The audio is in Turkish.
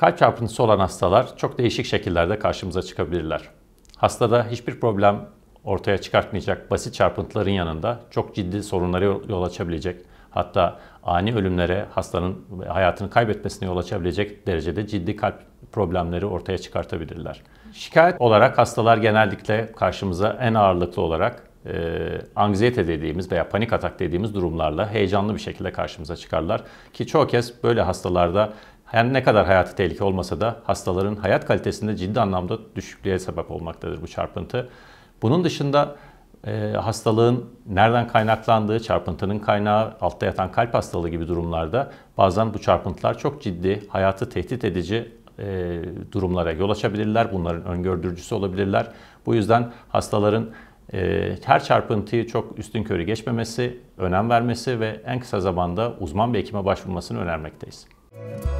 Kalp çarpıntısı olan hastalar çok değişik şekillerde karşımıza çıkabilirler. Hastada hiçbir problem ortaya çıkartmayacak basit çarpıntıların yanında çok ciddi sorunlara yol açabilecek, hatta ani ölümlere hastanın hayatını kaybetmesine yol açabilecek derecede ciddi kalp problemleri ortaya çıkartabilirler. Şikayet olarak hastalar genellikle karşımıza en ağırlıklı olarak e, anksiyete dediğimiz veya panik atak dediğimiz durumlarla heyecanlı bir şekilde karşımıza çıkarlar. Ki çoğu kez böyle hastalarda her ne kadar hayatı tehlike olmasa da hastaların hayat kalitesinde ciddi anlamda düşüklüğe sebep olmaktadır bu çarpıntı. Bunun dışında e, hastalığın nereden kaynaklandığı, çarpıntının kaynağı, altta yatan kalp hastalığı gibi durumlarda bazen bu çarpıntılar çok ciddi, hayatı tehdit edici e, durumlara yol açabilirler. Bunların öngördürücüsü olabilirler. Bu yüzden hastaların e, her çarpıntıyı çok üstün körü geçmemesi, önem vermesi ve en kısa zamanda uzman bir hekime başvurmasını önermekteyiz. Müzik